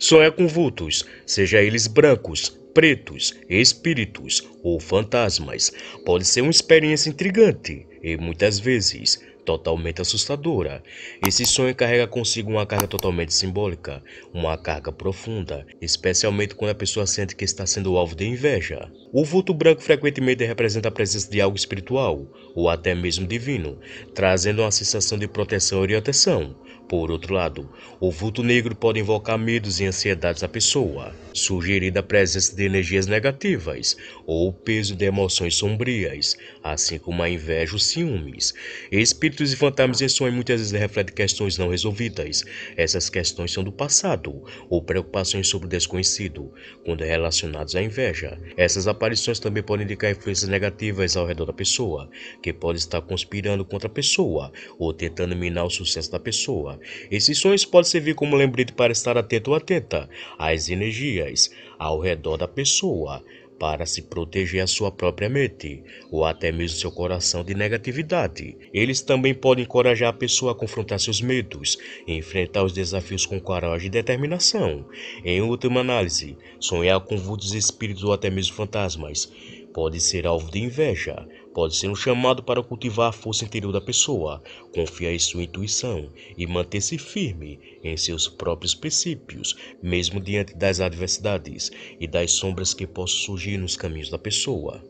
sonha é com vultos, seja eles brancos, pretos, espíritos ou fantasmas. Pode ser uma experiência intrigante e muitas vezes totalmente assustadora. Esse sonho carrega consigo uma carga totalmente simbólica, uma carga profunda, especialmente quando a pessoa sente que está sendo alvo de inveja. O vulto branco frequentemente representa a presença de algo espiritual, ou até mesmo divino, trazendo uma sensação de proteção e orientação. Por outro lado, o vulto negro pode invocar medos e ansiedades da pessoa, sugerindo a presença de energias negativas ou o peso de emoções sombrias, assim como a inveja ou ciúmes. Espíritos e fantasmas em sonho muitas vezes refletem questões não resolvidas. Essas questões são do passado ou preocupações sobre o desconhecido, quando relacionados à inveja. Essas aparições também podem indicar influências negativas ao redor da pessoa, que pode estar conspirando contra a pessoa ou tentando minar o sucesso da pessoa. Esses sons podem servir como lembrete para estar atento ou atenta às energias ao redor da pessoa, para se proteger a sua própria mente ou até mesmo seu coração de negatividade. Eles também podem encorajar a pessoa a confrontar seus medos, e enfrentar os desafios com coragem e determinação. Em última análise, sonhar com vultos espíritos ou até mesmo fantasmas pode ser alvo de inveja, pode ser um chamado para cultivar a força interior da pessoa, confiar em sua intuição e manter-se firme em seus próprios princípios, mesmo diante das adversidades e das sombras que possam surgir nos caminhos da pessoa.